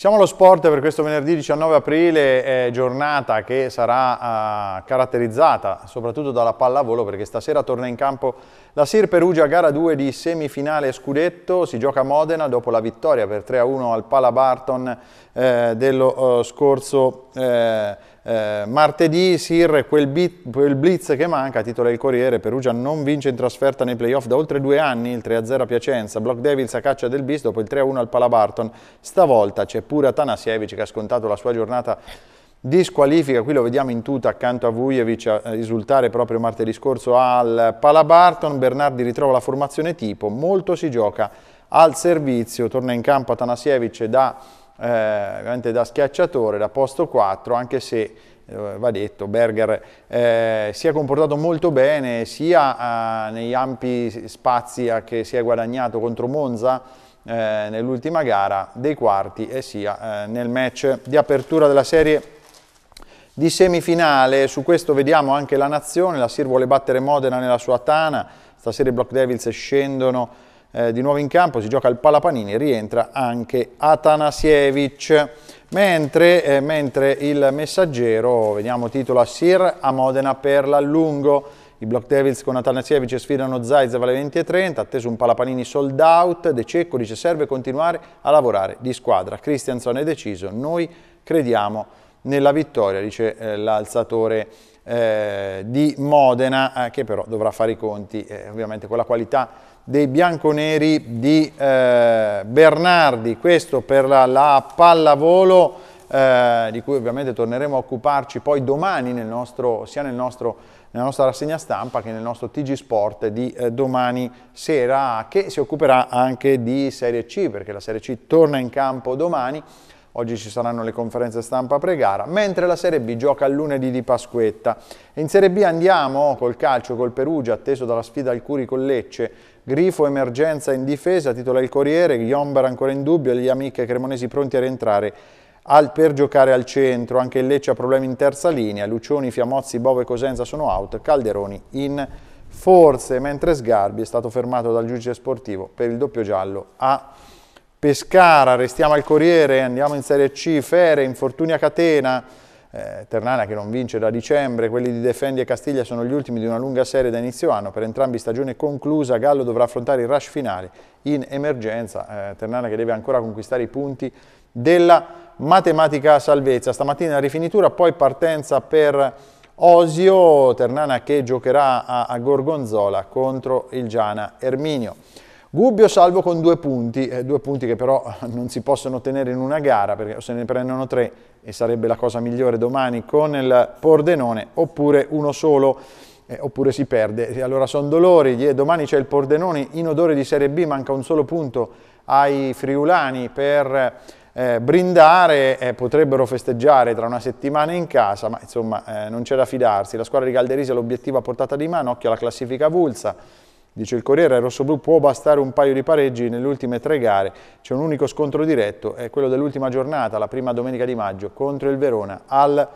Diciamo lo sport per questo venerdì 19 aprile, eh, giornata che sarà eh, caratterizzata soprattutto dalla pallavolo perché stasera torna in campo la Sir Perugia gara 2 di semifinale scudetto, si gioca a Modena dopo la vittoria per 3-1 al Palabarton eh, dello oh, scorso eh, eh, martedì Sir, quel, bit, quel, blitz che manca, titola il Corriere, Perugia non vince in trasferta nei playoff da oltre due anni, il 3-0 a Piacenza, Block Devils a caccia del bis dopo il 3-1 al Palabarton, stavolta c'è pure Atanasievich che ha scontato la sua giornata di squalifica, qui lo vediamo in tuta accanto a Vujevic a risultare proprio martedì scorso al Palabarton, Bernardi ritrova la formazione tipo, molto si gioca al servizio, torna in campo Atanasievich da eh, veramente da schiacciatore, da posto 4, anche se eh, va detto, Berger eh, si è comportato molto bene sia eh, negli ampi spazi che si è guadagnato contro Monza eh, nell'ultima gara dei quarti e sia eh, nel match di apertura della serie di semifinale. Su questo vediamo anche la Nazione, la Sir vuole battere Modena nella sua tana, stasera i Block Devils scendono eh, di nuovo in campo, si gioca il Palapanini, rientra anche Atanasievic. Mentre, eh, mentre il messaggero, vediamo, titola Sir a Modena per l'allungo. I Block Devils con Atanasievic sfidano Zaiza alle 30, atteso un Palapanini sold out, De Cecco dice serve continuare a lavorare di squadra. Cristianzone è deciso, noi crediamo nella vittoria, dice eh, l'alzatore eh, di Modena, eh, che però dovrà fare i conti eh, ovviamente con la qualità dei bianconeri di eh, Bernardi, questo per la, la pallavolo eh, di cui ovviamente torneremo a occuparci poi domani nel nostro, sia nel nostro, nella nostra rassegna stampa che nel nostro TG Sport di eh, domani sera che si occuperà anche di Serie C perché la Serie C torna in campo domani. Oggi ci saranno le conferenze stampa pre-gara, mentre la Serie B gioca il lunedì di Pasquetta. In Serie B andiamo col calcio, col Perugia, atteso dalla sfida al Curi con Lecce. Grifo emergenza in difesa, titola il Corriere, Ghiomber ancora in dubbio, gli amiche cremonesi pronti a rientrare al, per giocare al centro, anche il Lecce ha problemi in terza linea, Lucioni, Fiamozzi, Bove e Cosenza sono out, Calderoni in forze, mentre Sgarbi è stato fermato dal giudice sportivo per il doppio giallo a Pescara, restiamo al Corriere, andiamo in Serie C, Fere, infortuni a catena, eh, Ternana che non vince da dicembre, quelli di Defendi e Castiglia sono gli ultimi di una lunga serie da inizio anno, per entrambi stagione conclusa Gallo dovrà affrontare il rush finale in emergenza, eh, Ternana che deve ancora conquistare i punti della matematica salvezza, stamattina la rifinitura, poi partenza per Osio, Ternana che giocherà a, a Gorgonzola contro il Giana Erminio. Gubbio salvo con due punti, eh, due punti che però non si possono ottenere in una gara perché se ne prendono tre e sarebbe la cosa migliore domani con il Pordenone oppure uno solo eh, oppure si perde. Allora sono dolori, domani c'è il Pordenone in odore di Serie B, manca un solo punto ai friulani per eh, brindare, eh, potrebbero festeggiare tra una settimana in casa, ma insomma eh, non c'è da fidarsi, la squadra di Calderisi ha l'obiettivo a portata di mano, occhio alla classifica Vulsa, Dice il Corriere, il Rossoblu può bastare un paio di pareggi nelle ultime tre gare, c'è un unico scontro diretto, è quello dell'ultima giornata, la prima domenica di maggio, contro il Verona al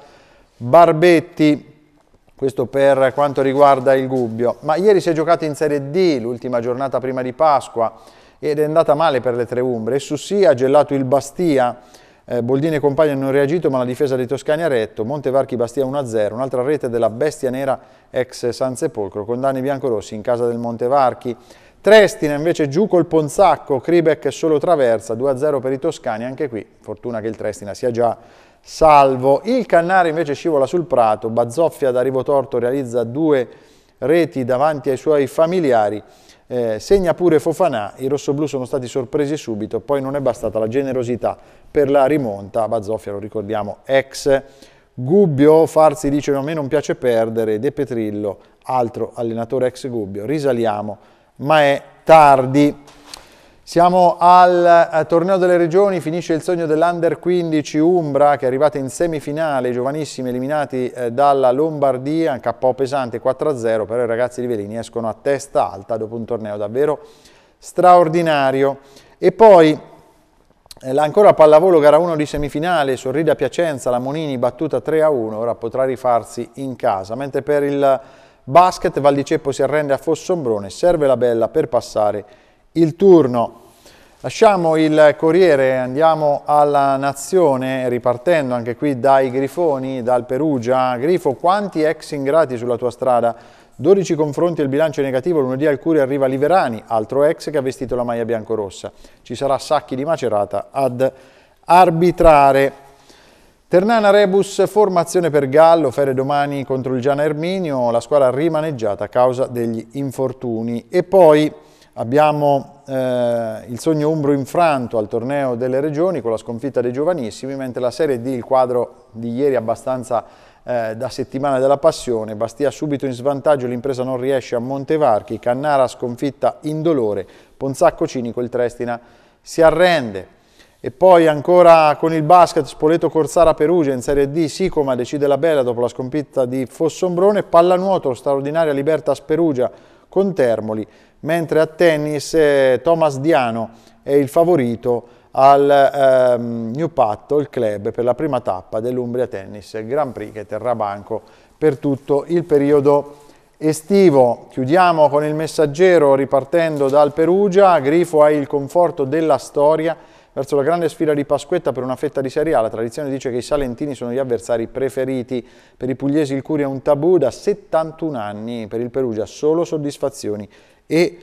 Barbetti. Questo per quanto riguarda il Gubbio. Ma ieri si è giocato in Serie D, l'ultima giornata prima di Pasqua, ed è andata male per le tre Umbre. E su sì ha gelato il Bastia, eh, Boldini e compagni hanno reagito ma la difesa dei Toscani ha retto, Montevarchi Bastia 1-0, un'altra rete della bestia nera ex San Sepolcro, con danni biancorossi in casa del Montevarchi, Trestina invece giù col Ponzacco, Kribek solo traversa, 2-0 per i Toscani, anche qui fortuna che il Trestina sia già salvo. Il Cannari invece scivola sul Prato, Bazzoffia da Rivotorto realizza due reti davanti ai suoi familiari, eh, segna pure Fofanà, i rossoblù sono stati sorpresi subito, poi non è bastata la generosità per la rimonta, Bazzoffia lo ricordiamo, ex Gubbio, Farsi dice a me non piace perdere, De Petrillo, altro allenatore ex Gubbio, risaliamo, ma è tardi. Siamo al eh, torneo delle regioni, finisce il sogno dell'Under 15 Umbra che è arrivata in semifinale, i giovanissimi eliminati eh, dalla Lombardia, un KO pesante 4-0, però i ragazzi di Velini escono a testa alta dopo un torneo davvero straordinario. E poi eh, ancora pallavolo gara 1 di semifinale, sorride a Piacenza, la Monini battuta 3-1, ora potrà rifarsi in casa, mentre per il basket Valdiceppo si arrende a Fossombrone, serve la bella per passare il turno. Lasciamo il Corriere, andiamo alla Nazione, ripartendo anche qui dai Grifoni, dal Perugia. Grifo, quanti ex ingrati sulla tua strada? 12 confronti e il bilancio è negativo, lunedì al Curi arriva Liverani, altro ex che ha vestito la maglia biancorossa. Ci sarà Sacchi di Macerata ad arbitrare. Ternana Rebus, formazione per Gallo, fere domani contro il Giana Erminio, la squadra rimaneggiata a causa degli infortuni. E poi... Abbiamo eh, il sogno umbro infranto al torneo delle regioni con la sconfitta dei giovanissimi, mentre la Serie D, il quadro di ieri abbastanza eh, da settimana della passione, Bastia subito in svantaggio, l'impresa non riesce a Montevarchi, Cannara sconfitta in dolore, Ponzacco Cinico, il Trestina si arrende. E poi ancora con il basket Spoleto Corsara Perugia in Serie D, Sicoma decide la bella dopo la sconfitta di Fossombrone, pallanuoto straordinaria Libertas Perugia con Termoli, mentre a tennis eh, Thomas Diano è il favorito al ehm, New Patto, il club, per la prima tappa dell'Umbria Tennis Grand Prix che terrà banco per tutto il periodo estivo. Chiudiamo con il messaggero ripartendo dal Perugia, Grifo ha il conforto della storia verso la grande sfida di Pasquetta per una fetta di Serie A. La tradizione dice che i salentini sono gli avversari preferiti. Per i pugliesi il Curia è un tabù da 71 anni, per il Perugia solo soddisfazioni e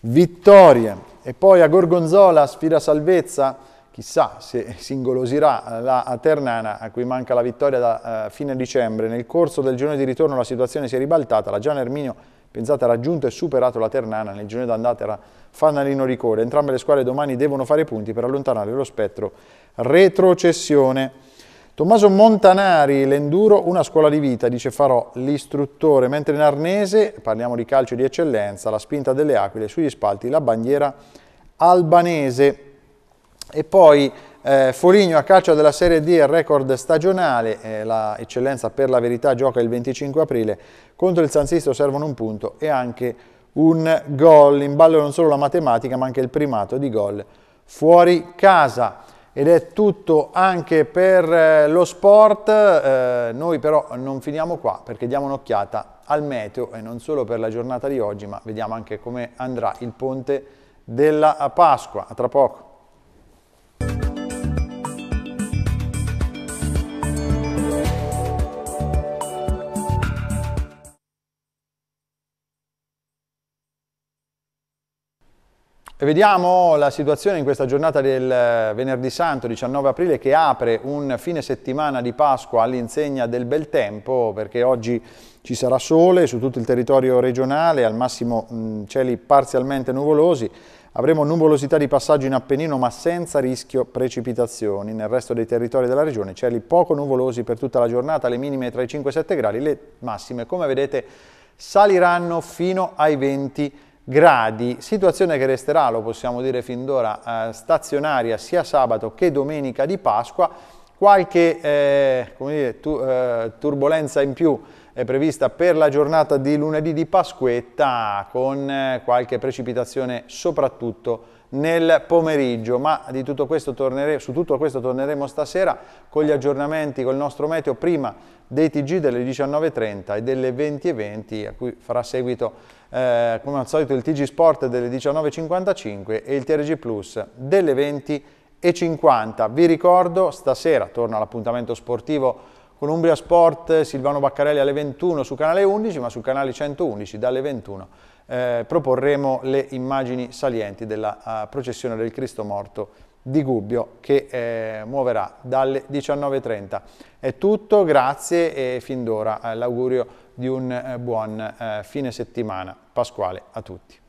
vittorie. E poi a Gorgonzola sfida salvezza, chissà se si ingolosirà la Ternana a cui manca la vittoria da eh, fine dicembre. Nel corso del giorno di ritorno la situazione si è ribaltata, la Gian Erminio pensate ha raggiunto e superato la Ternana, nel giorno d'andata era Fanalino Ricore. Entrambe le squadre domani devono fare punti per allontanare lo spettro retrocessione. Tommaso Montanari, l'enduro, una scuola di vita, dice farò l'istruttore, mentre in arnese, parliamo di calcio di eccellenza, la spinta delle aquile sugli spalti, la bandiera albanese. E poi eh, Foligno a calcio della Serie D, il record stagionale, eh, la eccellenza per la verità gioca il 25 aprile, contro il San Sisto servono un punto e anche un gol, in ballo non solo la matematica ma anche il primato di gol fuori casa ed è tutto anche per eh, lo sport, eh, noi però non finiamo qua perché diamo un'occhiata al meteo e non solo per la giornata di oggi ma vediamo anche come andrà il ponte della Pasqua, a tra poco. Vediamo la situazione in questa giornata del eh, venerdì santo 19 aprile che apre un fine settimana di Pasqua all'insegna del bel tempo perché oggi ci sarà sole su tutto il territorio regionale, al massimo mh, cieli parzialmente nuvolosi, avremo nuvolosità di passaggio in Appennino ma senza rischio precipitazioni, nel resto dei territori della regione cieli poco nuvolosi per tutta la giornata, le minime tra i 5 e i 7 gradi, le massime come vedete saliranno fino ai 20 gradi gradi, situazione che resterà, lo possiamo dire fin d'ora, eh, stazionaria sia sabato che domenica di Pasqua, qualche eh, dire, tu, eh, turbolenza in più è prevista per la giornata di lunedì di Pasquetta con eh, qualche precipitazione soprattutto nel pomeriggio, ma tutto su tutto questo torneremo stasera con gli aggiornamenti col nostro meteo prima dei TG delle 19.30 e delle 20.20 a cui farà seguito eh, come al solito il TG Sport delle 19.55 e il TRG Plus delle 20.50. Vi ricordo, stasera torna l'appuntamento sportivo con Umbria Sport, Silvano Baccarelli alle 21 su canale 11, ma sul canale 111 dalle 21 eh, proporremo le immagini salienti della uh, processione del Cristo morto di Gubbio che eh, muoverà dalle 19.30. È tutto, grazie e fin d'ora eh, l'augurio di un eh, buon eh, fine settimana pasquale a tutti.